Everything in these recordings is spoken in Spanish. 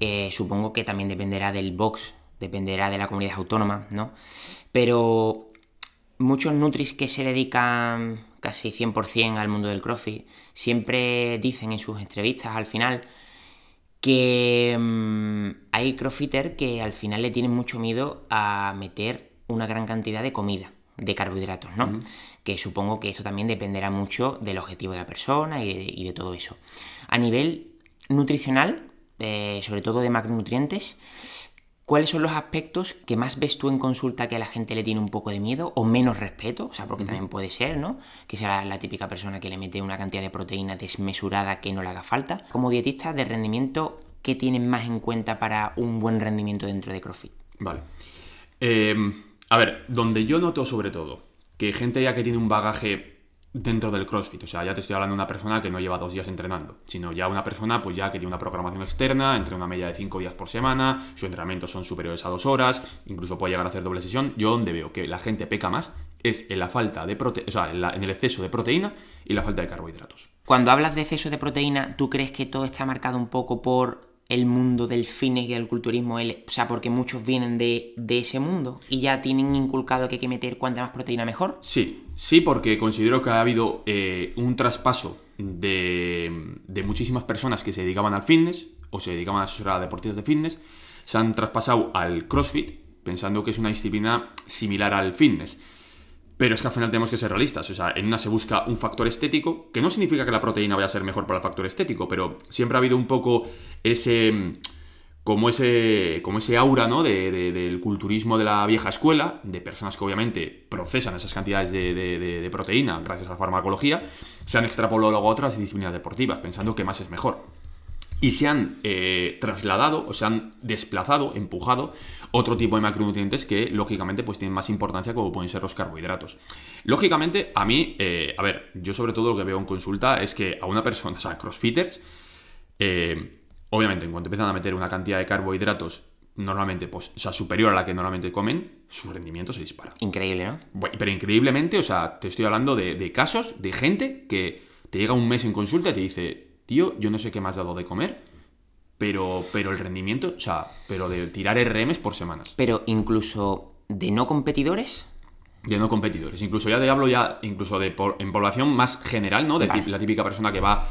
Eh, supongo que también dependerá del box, dependerá de la comunidad autónoma, ¿no? Pero muchos nutris que se dedican casi 100% al mundo del crossfit siempre dicen en sus entrevistas al final que mm, hay crossfitter que al final le tienen mucho miedo a meter una gran cantidad de comida, de carbohidratos, ¿no? Que supongo que esto también dependerá mucho del objetivo de la persona y y de todo eso. A nivel nutricional, sobre todo de macronutrientes, ¿Cuáles son los aspectos que más ves tú en consulta que a la gente le tiene un poco de miedo o menos respeto? O sea, porque también puede ser, ¿no? Que sea la, típica persona que le mete una cantidad de proteína desmesurada que no le haga falta. Como dietista de rendimiento, ¿qué tienen más en cuenta para un buen rendimiento dentro de CrossFit? Vale. Eh, a ver, donde yo noto sobre todo que gente ya que tiene un bagaje dentro del CrossFit. O sea, ya te estoy hablando de una persona que no lleva dos días entrenando, sino ya una persona pues ya que tiene una programación externa, entre una media de cinco días por semana, sus entrenamientos son superiores a dos horas, incluso puede llegar a hacer doble sesión. Yo donde veo que la gente peca más es en la falta de o sea, en, el exceso de proteína y la falta de carbohidratos. Cuando hablas de exceso de proteína, ¿tú crees que todo está marcado un poco por el mundo del fitness y del culturismo, o sea, porque muchos vienen de, de, ese mundo y ya tienen inculcado que hay que meter cuanta más proteína mejor. Sí, Sí, porque considero que ha habido eh, un traspaso de, de, muchísimas personas que se dedicaban al fitness o se dedicaban a asesorar a deportistas de fitness, se han traspasado al CrossFit pensando que es una disciplina similar al fitness. Pero es que al final tenemos que ser realistas, o sea, en una se busca un factor estético, que no significa que la proteína vaya a ser mejor para el factor estético, pero siempre ha habido un poco ese como ese, como ese aura ¿no? del culturismo de la vieja escuela, de personas que obviamente procesan esas cantidades de, de proteína gracias a la farmacología, se han extrapolado luego a otras disciplinas deportivas, pensando que más es mejor. Y se han eh, trasladado o se han desplazado, empujado otro tipo de macronutrientes que lógicamente pues tienen más importancia como pueden ser los carbohidratos. Lógicamente a mí, eh, a ver, yo sobre todo lo que veo en consulta es que a una persona, o sea, crossfitters, eh, obviamente, en cuanto empiezan a meter una cantidad de carbohidratos normalmente, pues, o sea, superior a la que normalmente comen, su rendimiento se dispara. Increíble, ¿no? pero increíblemente, o sea, te estoy hablando de, casos de gente que te llega un mes en consulta y te dice, tío, yo no sé qué me has dado de comer, pero, pero el rendimiento, o sea, pero de tirar RMs por semanas. Pero incluso de no competidores. De no competidores. Incluso ya te hablo ya, incluso de por, en población más general, ¿no? De la típica persona que va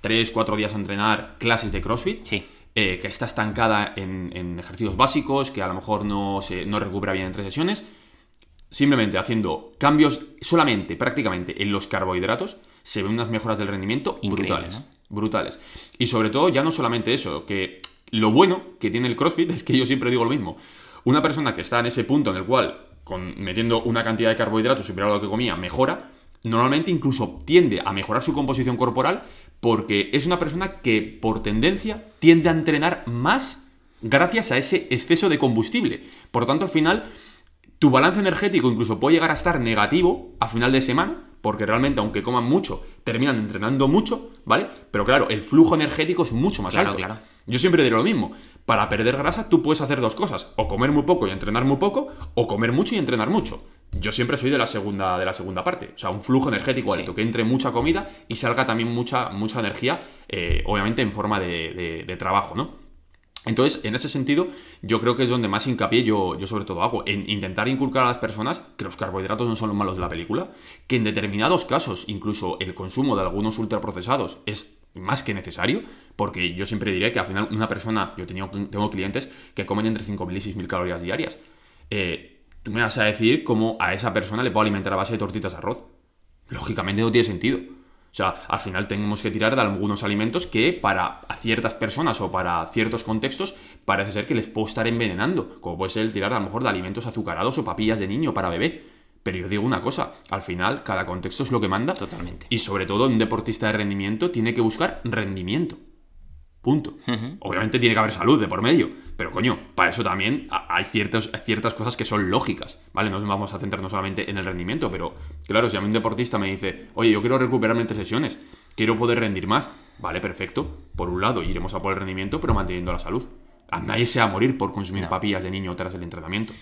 Tres, cuatro días a entrenar clases de CrossFit. Eh, que está estancada en, ejercicios básicos, que a lo mejor no, se, recupera bien entre sesiones. Simplemente haciendo cambios solamente, prácticamente, en los carbohidratos, se ven unas mejoras del rendimiento brutales. Brutales. Y sobre todo, ya no solamente eso, que lo bueno que tiene el CrossFit es que yo siempre digo lo mismo. Una persona que está en ese punto en el cual, metiendo una cantidad de carbohidratos superior a lo que comía, mejora, normalmente incluso tiende a mejorar su composición corporal, porque es una persona que por tendencia tiende a entrenar más gracias a ese exceso de combustible. Por tanto, al final, tu balance energético incluso puede llegar a estar negativo a final de semana, porque realmente aunque coman mucho, terminan entrenando mucho, ¿vale? Pero claro, el flujo energético es mucho más alto. Yo siempre digo lo mismo, para perder grasa tú puedes hacer dos cosas, o comer muy poco y entrenar muy poco, o comer mucho y entrenar mucho yo siempre soy de la segunda, de la segunda parte. O sea, un flujo energético alto, que entre mucha comida y salga también mucha, mucha energía, eh, obviamente en forma de, de, trabajo, ¿no? Entonces, en ese sentido, yo creo que es donde más hincapié yo, yo sobre todo hago, en intentar inculcar a las personas que los carbohidratos no son los malos de la película, que en determinados casos incluso el consumo de algunos ultraprocesados es más que necesario, porque yo siempre diría que al final una persona, yo tengo clientes que comen entre 5.000 y 6.000 calorías diarias. Eh, tú me vas a decir cómo a esa persona le puedo alimentar a base de tortitas de arroz. Lógicamente no tiene sentido. O sea, al final tenemos que tirar de algunos alimentos que para ciertas personas o para ciertos contextos parece ser que les puedo estar envenenando, como puede ser el tirar a lo mejor de alimentos azucarados o papillas de niño para bebé. Pero yo digo una cosa, al final cada contexto es lo que manda. Totalmente. Y sobre todo un deportista de rendimiento tiene que buscar rendimiento. Punto. Obviamente tiene que haber salud de por medio, pero coño, para eso también hay ciertas cosas que son lógicas, ¿vale? No vamos a centrarnos solamente en el rendimiento, pero claro, si a mí un deportista me dice, oye, yo quiero recuperarme entre sesiones, quiero poder rendir más, vale, perfecto. Por un lado, iremos a por el rendimiento, pero manteniendo la salud. A nadie a morir por consumir papillas de niño tras el entrenamiento.